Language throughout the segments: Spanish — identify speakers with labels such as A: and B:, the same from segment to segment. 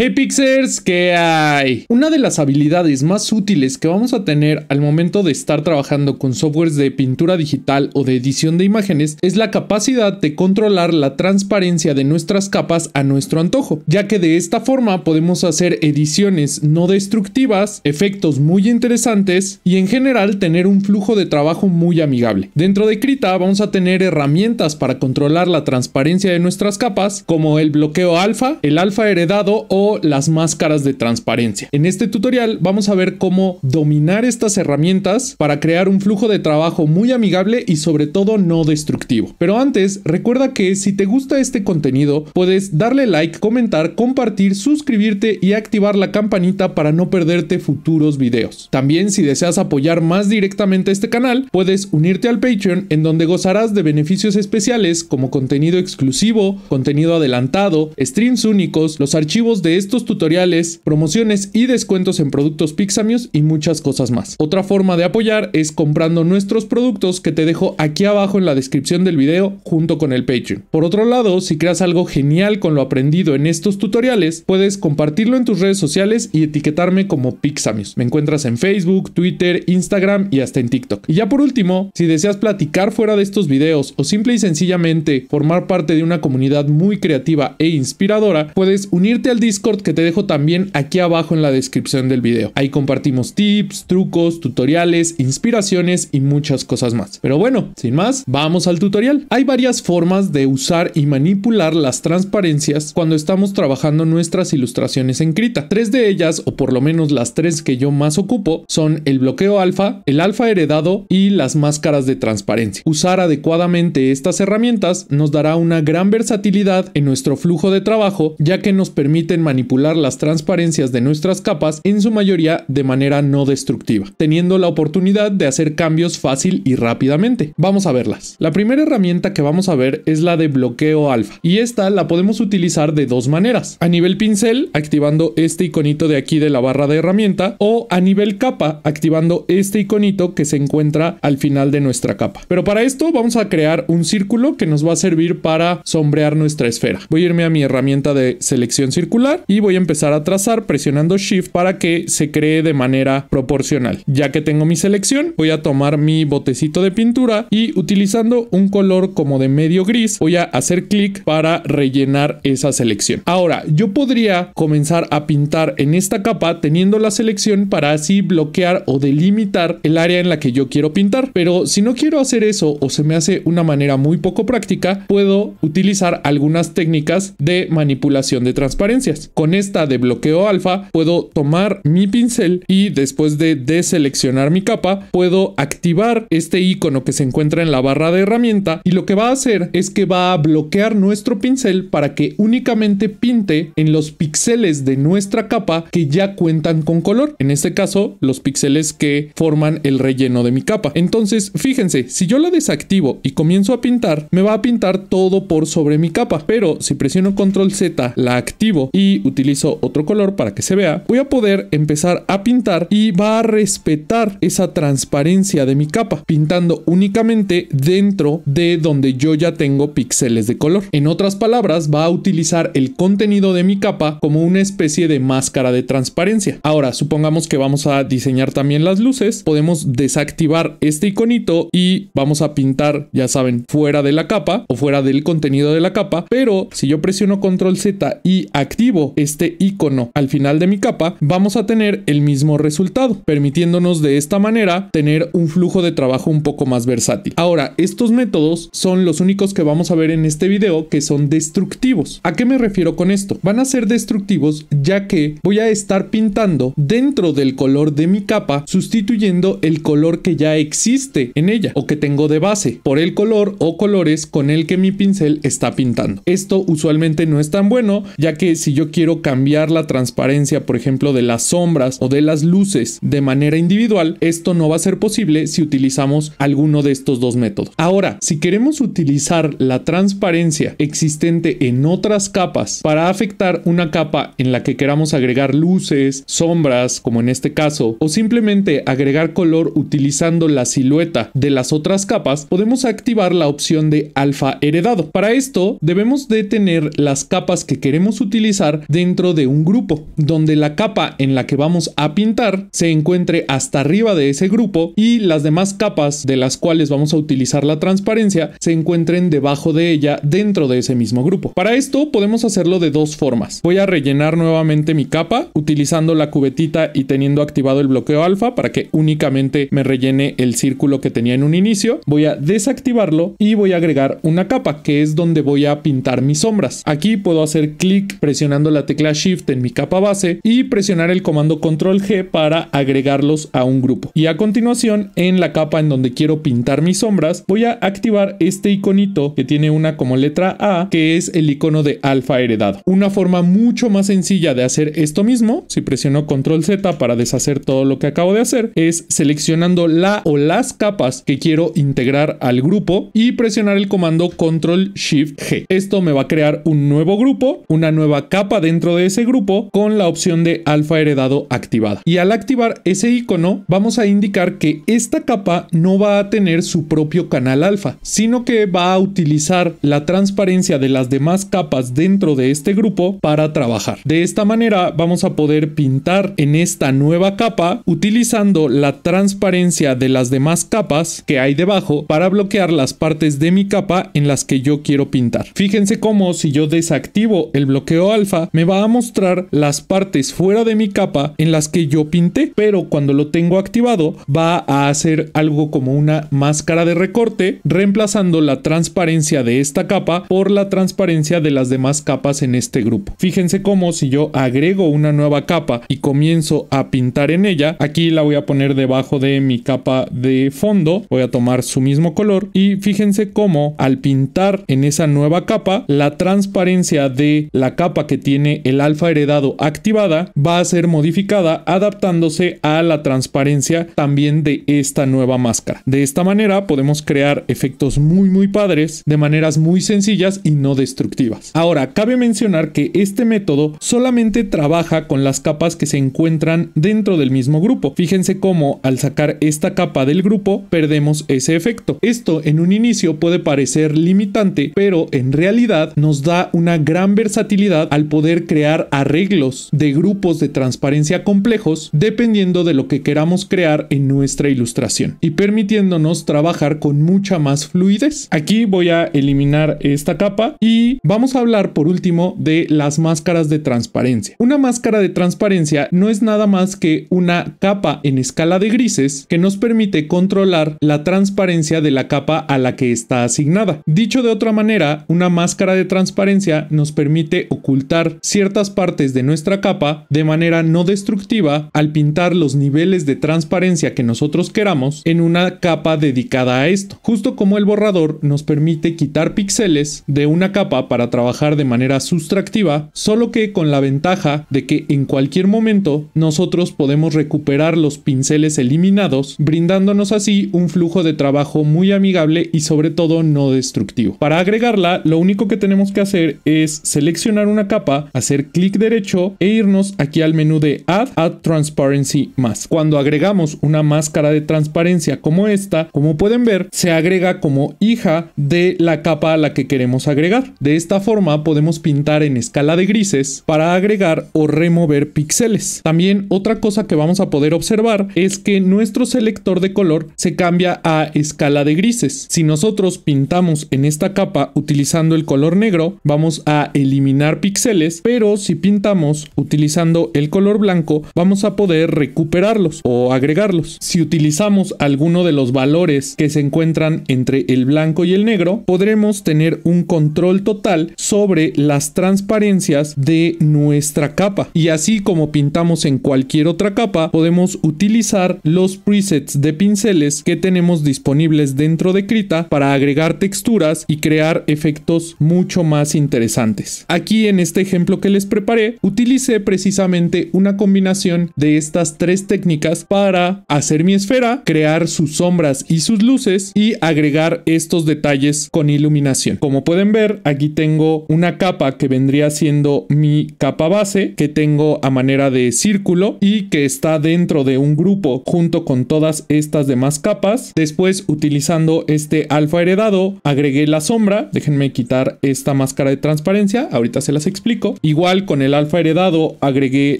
A: Hey Pixers, ¿qué hay? Una de las habilidades más útiles que vamos a tener al momento de estar trabajando con softwares de pintura digital o de edición de imágenes es la capacidad de controlar la transparencia de nuestras capas a nuestro antojo, ya que de esta forma podemos hacer ediciones no destructivas, efectos muy interesantes y en general tener un flujo de trabajo muy amigable. Dentro de Krita vamos a tener herramientas para controlar la transparencia de nuestras capas como el bloqueo alfa, el alfa heredado o las máscaras de transparencia. En este tutorial vamos a ver cómo dominar estas herramientas para crear un flujo de trabajo muy amigable y sobre todo no destructivo. Pero antes, recuerda que si te gusta este contenido, puedes darle like, comentar, compartir, suscribirte y activar la campanita para no perderte futuros videos. También si deseas apoyar más directamente este canal, puedes unirte al Patreon en donde gozarás de beneficios especiales como contenido exclusivo, contenido adelantado, streams únicos, los archivos de estos tutoriales, promociones y descuentos en productos Pixamios y muchas cosas más. Otra forma de apoyar es comprando nuestros productos que te dejo aquí abajo en la descripción del video junto con el Patreon. Por otro lado, si creas algo genial con lo aprendido en estos tutoriales, puedes compartirlo en tus redes sociales y etiquetarme como Pixamios. Me encuentras en Facebook, Twitter, Instagram y hasta en TikTok. Y ya por último, si deseas platicar fuera de estos videos o simple y sencillamente formar parte de una comunidad muy creativa e inspiradora, puedes unirte al Discord Discord que te dejo también aquí abajo en la descripción del video. Ahí compartimos tips, trucos, tutoriales, inspiraciones y muchas cosas más. Pero bueno, sin más, vamos al tutorial. Hay varias formas de usar y manipular las transparencias cuando estamos trabajando nuestras ilustraciones en Krita. Tres de ellas, o por lo menos las tres que yo más ocupo, son el bloqueo alfa, el alfa heredado y las máscaras de transparencia. Usar adecuadamente estas herramientas nos dará una gran versatilidad en nuestro flujo de trabajo ya que nos permiten manipular las transparencias de nuestras capas, en su mayoría de manera no destructiva, teniendo la oportunidad de hacer cambios fácil y rápidamente. Vamos a verlas. La primera herramienta que vamos a ver es la de bloqueo alfa, y esta la podemos utilizar de dos maneras. A nivel pincel, activando este iconito de aquí de la barra de herramienta, o a nivel capa, activando este iconito que se encuentra al final de nuestra capa. Pero para esto vamos a crear un círculo que nos va a servir para sombrear nuestra esfera. Voy a irme a mi herramienta de selección circular y voy a empezar a trazar presionando Shift para que se cree de manera proporcional. Ya que tengo mi selección, voy a tomar mi botecito de pintura y utilizando un color como de medio gris, voy a hacer clic para rellenar esa selección. Ahora, yo podría comenzar a pintar en esta capa teniendo la selección para así bloquear o delimitar el área en la que yo quiero pintar, pero si no quiero hacer eso o se me hace una manera muy poco práctica, puedo utilizar algunas técnicas de manipulación de transparencias con esta de bloqueo alfa puedo tomar mi pincel y después de deseleccionar mi capa puedo activar este icono que se encuentra en la barra de herramienta y lo que va a hacer es que va a bloquear nuestro pincel para que únicamente pinte en los píxeles de nuestra capa que ya cuentan con color. En este caso los píxeles que forman el relleno de mi capa. Entonces fíjense si yo la desactivo y comienzo a pintar me va a pintar todo por sobre mi capa pero si presiono control Z la activo y utilizo otro color para que se vea, voy a poder empezar a pintar y va a respetar esa transparencia de mi capa, pintando únicamente dentro de donde yo ya tengo píxeles de color. En otras palabras, va a utilizar el contenido de mi capa como una especie de máscara de transparencia. Ahora, supongamos que vamos a diseñar también las luces, podemos desactivar este iconito y vamos a pintar, ya saben, fuera de la capa o fuera del contenido de la capa, pero si yo presiono control Z y activo este icono al final de mi capa, vamos a tener el mismo resultado, permitiéndonos de esta manera tener un flujo de trabajo un poco más versátil. Ahora, estos métodos son los únicos que vamos a ver en este video que son destructivos. ¿A qué me refiero con esto? Van a ser destructivos ya que voy a estar pintando dentro del color de mi capa sustituyendo el color que ya existe en ella o que tengo de base por el color o colores con el que mi pincel está pintando. Esto usualmente no es tan bueno ya que si yo quiero quiero cambiar la transparencia, por ejemplo, de las sombras o de las luces de manera individual, esto no va a ser posible si utilizamos alguno de estos dos métodos. Ahora, si queremos utilizar la transparencia existente en otras capas para afectar una capa en la que queramos agregar luces, sombras, como en este caso, o simplemente agregar color utilizando la silueta de las otras capas, podemos activar la opción de alfa heredado. Para esto, debemos de tener las capas que queremos utilizar dentro de un grupo, donde la capa en la que vamos a pintar se encuentre hasta arriba de ese grupo y las demás capas de las cuales vamos a utilizar la transparencia se encuentren debajo de ella dentro de ese mismo grupo. Para esto podemos hacerlo de dos formas. Voy a rellenar nuevamente mi capa utilizando la cubetita y teniendo activado el bloqueo alfa para que únicamente me rellene el círculo que tenía en un inicio. Voy a desactivarlo y voy a agregar una capa que es donde voy a pintar mis sombras. Aquí puedo hacer clic presionando la tecla Shift en mi capa base y presionar el comando Control G para agregarlos a un grupo. Y a continuación, en la capa en donde quiero pintar mis sombras, voy a activar este iconito que tiene una como letra A, que es el icono de alfa heredado. Una forma mucho más sencilla de hacer esto mismo, si presiono Control Z para deshacer todo lo que acabo de hacer, es seleccionando la o las capas que quiero integrar al grupo y presionar el comando Control Shift G. Esto me va a crear un nuevo grupo, una nueva capa dentro de ese grupo con la opción de alfa heredado activada. Y al activar ese icono, vamos a indicar que esta capa no va a tener su propio canal alfa, sino que va a utilizar la transparencia de las demás capas dentro de este grupo para trabajar. De esta manera vamos a poder pintar en esta nueva capa utilizando la transparencia de las demás capas que hay debajo para bloquear las partes de mi capa en las que yo quiero pintar. Fíjense cómo si yo desactivo el bloqueo alfa, me va a mostrar las partes fuera de mi capa en las que yo pinté, pero cuando lo tengo activado va a hacer algo como una máscara de recorte, reemplazando la transparencia de esta capa por la transparencia de las demás capas en este grupo. Fíjense cómo si yo agrego una nueva capa y comienzo a pintar en ella, aquí la voy a poner debajo de mi capa de fondo, voy a tomar su mismo color y fíjense cómo al pintar en esa nueva capa, la transparencia de la capa que tiene el alfa heredado activada va a ser modificada adaptándose a la transparencia también de esta nueva máscara. De esta manera podemos crear efectos muy muy padres de maneras muy sencillas y no destructivas. Ahora, cabe mencionar que este método solamente trabaja con las capas que se encuentran dentro del mismo grupo. Fíjense cómo al sacar esta capa del grupo perdemos ese efecto. Esto en un inicio puede parecer limitante, pero en realidad nos da una gran versatilidad al poder crear arreglos de grupos de transparencia complejos dependiendo de lo que queramos crear en nuestra ilustración y permitiéndonos trabajar con mucha más fluidez. Aquí voy a eliminar esta capa y vamos a hablar por último de las máscaras de transparencia. Una máscara de transparencia no es nada más que una capa en escala de grises que nos permite controlar la transparencia de la capa a la que está asignada. Dicho de otra manera, una máscara de transparencia nos permite ocultar ciertas partes de nuestra capa de manera no destructiva al pintar los niveles de transparencia que nosotros queramos en una capa dedicada a esto, justo como el borrador nos permite quitar píxeles de una capa para trabajar de manera sustractiva, solo que con la ventaja de que en cualquier momento nosotros podemos recuperar los pinceles eliminados, brindándonos así un flujo de trabajo muy amigable y sobre todo no destructivo. Para agregarla, lo único que tenemos que hacer es seleccionar una capa hacer clic derecho e irnos aquí al menú de Add, Add Transparency más. Cuando agregamos una máscara de transparencia como esta, como pueden ver, se agrega como hija de la capa a la que queremos agregar. De esta forma podemos pintar en escala de grises para agregar o remover píxeles. También otra cosa que vamos a poder observar es que nuestro selector de color se cambia a escala de grises. Si nosotros pintamos en esta capa utilizando el color negro, vamos a eliminar píxeles pero si pintamos utilizando el color blanco, vamos a poder recuperarlos o agregarlos. Si utilizamos alguno de los valores que se encuentran entre el blanco y el negro, podremos tener un control total sobre las transparencias de nuestra capa. Y así como pintamos en cualquier otra capa, podemos utilizar los presets de pinceles que tenemos disponibles dentro de Krita para agregar texturas y crear efectos mucho más interesantes. Aquí en este ejemplo que les preparé, utilicé precisamente una combinación de estas tres técnicas para hacer mi esfera, crear sus sombras y sus luces y agregar estos detalles con iluminación. Como pueden ver, aquí tengo una capa que vendría siendo mi capa base que tengo a manera de círculo y que está dentro de un grupo junto con todas estas demás capas. Después, utilizando este alfa heredado, agregué la sombra. Déjenme quitar esta máscara de transparencia, ahorita se las explico Igual con el alfa heredado agregué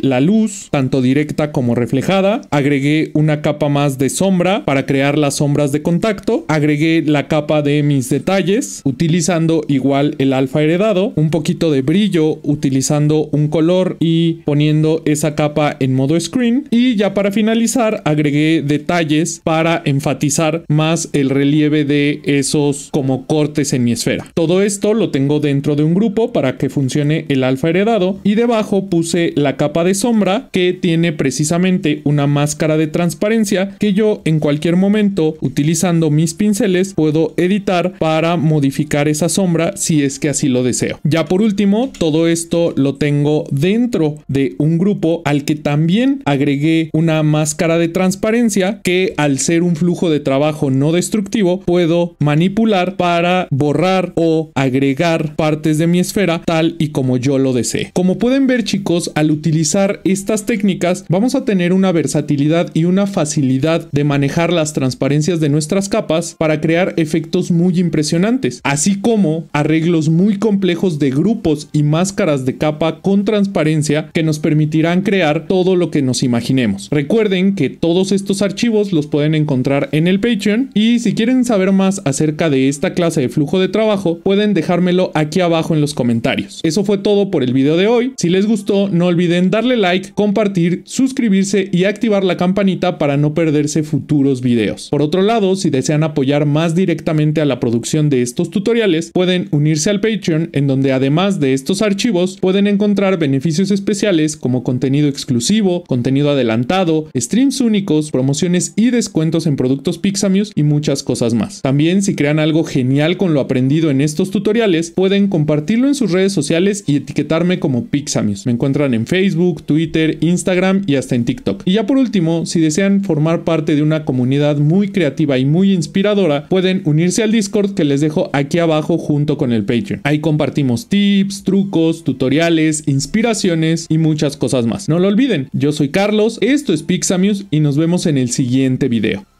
A: la luz, tanto directa como reflejada. Agregué una capa más de sombra para crear las sombras de contacto. Agregué la capa de mis detalles utilizando igual el alfa heredado. Un poquito de brillo utilizando un color y poniendo esa capa en modo screen. Y ya para finalizar agregué detalles para enfatizar más el relieve de esos como cortes en mi esfera. Todo esto lo tengo dentro de un grupo para que funcione el alfa heredado y debajo puse la capa de sombra que tiene precisamente una máscara de transparencia que yo en cualquier momento utilizando mis pinceles puedo editar para modificar esa sombra si es que así lo deseo. Ya por último todo esto lo tengo dentro de un grupo al que también agregué una máscara de transparencia que al ser un flujo de trabajo no destructivo puedo manipular para borrar o agregar partes de mi esfera tal y como yo lo lo Como pueden ver chicos, al utilizar estas técnicas vamos a tener una versatilidad y una facilidad de manejar las transparencias de nuestras capas para crear efectos muy impresionantes, así como arreglos muy complejos de grupos y máscaras de capa con transparencia que nos permitirán crear todo lo que nos imaginemos. Recuerden que todos estos archivos los pueden encontrar en el Patreon y si quieren saber más acerca de esta clase de flujo de trabajo pueden dejármelo aquí abajo en los comentarios. Eso fue todo por por el video de hoy. Si les gustó, no olviden darle like, compartir, suscribirse y activar la campanita para no perderse futuros videos. Por otro lado, si desean apoyar más directamente a la producción de estos tutoriales, pueden unirse al Patreon en donde además de estos archivos pueden encontrar beneficios especiales como contenido exclusivo, contenido adelantado, streams únicos, promociones y descuentos en productos Pixamius y muchas cosas más. También si crean algo genial con lo aprendido en estos tutoriales, pueden compartirlo en sus redes sociales y etiquetar como Pixamius. Me encuentran en Facebook, Twitter, Instagram y hasta en TikTok. Y ya por último, si desean formar parte de una comunidad muy creativa y muy inspiradora, pueden unirse al Discord que les dejo aquí abajo junto con el Patreon. Ahí compartimos tips, trucos, tutoriales, inspiraciones y muchas cosas más. No lo olviden, yo soy Carlos, esto es Pixamius y nos vemos en el siguiente video.